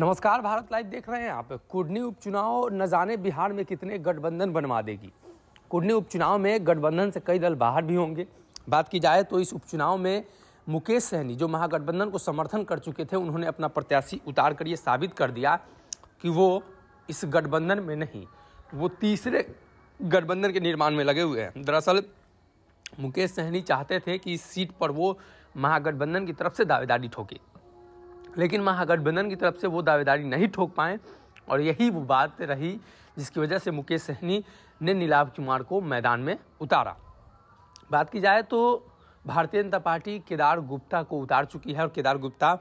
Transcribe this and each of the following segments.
नमस्कार भारत लाइव देख रहे हैं आप कुडनी उपचुनाव न जाने बिहार में कितने गठबंधन बनवा देगी कुडनी उपचुनाव में गठबंधन से कई दल बाहर भी होंगे बात की जाए तो इस उपचुनाव में मुकेश सहनी जो महागठबंधन को समर्थन कर चुके थे उन्होंने अपना प्रत्याशी उतार कर ये साबित कर दिया कि वो इस गठबंधन में नहीं वो तीसरे गठबंधन के निर्माण में लगे हुए हैं दरअसल मुकेश सहनी चाहते थे कि इस सीट पर वो महागठबंधन की तरफ से दावेदारी ठोके लेकिन महागठबंधन की तरफ से वो दावेदारी नहीं ठोक पाए और यही वो बात रही जिसकी वजह से मुकेश सहनी ने नीलाभ कुमार को मैदान में उतारा बात की जाए तो भारतीय जनता पार्टी केदार गुप्ता को उतार चुकी है और केदार गुप्ता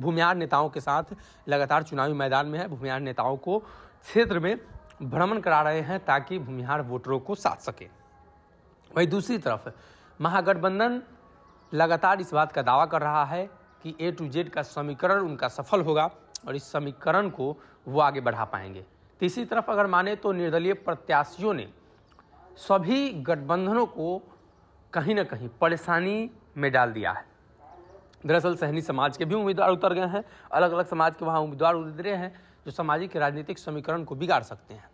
भूमिहार नेताओं के साथ लगातार चुनावी मैदान में है भूमिहार नेताओं को क्षेत्र में भ्रमण करा रहे हैं ताकि भूमिहार वोटरों को साथ सके वहीं दूसरी तरफ महागठबंधन लगातार इस बात का दावा कर रहा है कि ए टू जेड का समीकरण उनका सफल होगा और इस समीकरण को वो आगे बढ़ा पाएंगे तीसरी तरफ अगर माने तो निर्दलीय प्रत्याशियों ने सभी गठबंधनों को कहीं ना कहीं परेशानी में डाल दिया है दरअसल सहनी समाज के भी उम्मीदवार उतर गए हैं अलग अलग समाज के वहाँ उम्मीदवार उतरे हैं जो सामाजिक राजनीतिक समीकरण को बिगाड़ सकते हैं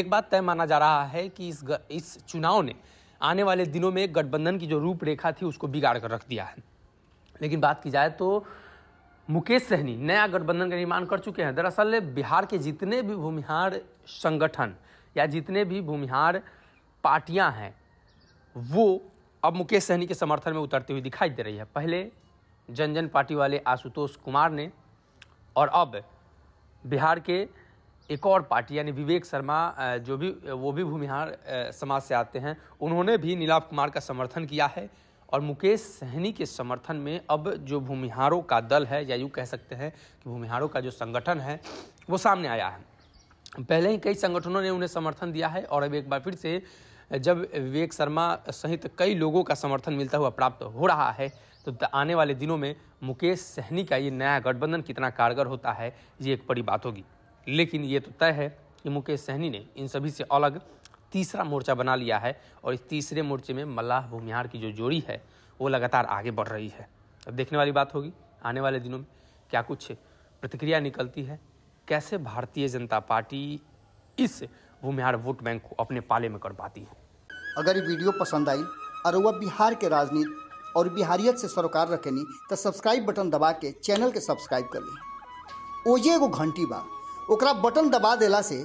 एक बात तय माना जा रहा है कि इस इस चुनाव ने आने वाले दिनों में गठबंधन की जो रूपरेखा थी उसको बिगाड़ कर रख दिया है लेकिन बात की जाए तो मुकेश सहनी नया गठबंधन का निर्माण कर चुके हैं दरअसल बिहार के जितने भी भूमिहार संगठन या जितने भी भूमिहार पार्टियां हैं वो अब मुकेश सहनी के समर्थन में उतरती हुई दिखाई दे रही है पहले जन जन पार्टी वाले आशुतोष कुमार ने और अब बिहार के एक और पार्टी यानी विवेक शर्मा जो भी वो भी भूमिहार समाज से आते हैं उन्होंने भी नीलाभ कुमार का समर्थन किया है और मुकेश सहनी के समर्थन में अब जो भूमिहारों का दल है या यूँ कह सकते हैं कि भूमिहारों का जो संगठन है वो सामने आया है पहले ही कई संगठनों ने उन्हें समर्थन दिया है और अब एक बार फिर से जब विवेक शर्मा सहित कई लोगों का समर्थन मिलता हुआ प्राप्त हो रहा है तो आने वाले दिनों में मुकेश सहनी का ये नया गठबंधन कितना कारगर होता है ये एक बड़ी बात होगी लेकिन ये तो तय है कि मुकेश सहनी ने इन सभी से अलग तीसरा मोर्चा बना लिया है और इस तीसरे मोर्चे में मल्लाह भूमिहार की जो जोड़ी है वो लगातार आगे बढ़ रही है अब देखने वाली बात होगी आने वाले दिनों में क्या कुछ प्रतिक्रिया निकलती है कैसे भारतीय जनता पार्टी इस भूमिहार वोट बैंक को अपने पाले में कर पाती है अगर ये वीडियो पसंद आई और वह बिहार के राजनीति और बिहारियत से सरोकार रखेनी तो सब्सक्राइब बटन दबा के चैनल के सब्सक्राइब कर ली ओजे एगो घंटी बा ओकरा बटन दबा देला से